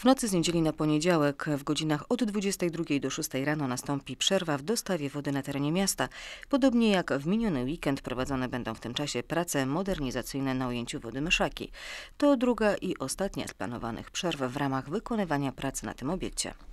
W nocy z niedzieli na poniedziałek w godzinach od 22 do 6 rano nastąpi przerwa w dostawie wody na terenie miasta. Podobnie jak w miniony weekend prowadzone będą w tym czasie prace modernizacyjne na ujęciu wody Myszaki. To druga i ostatnia z planowanych przerw w ramach wykonywania prac na tym obiekcie.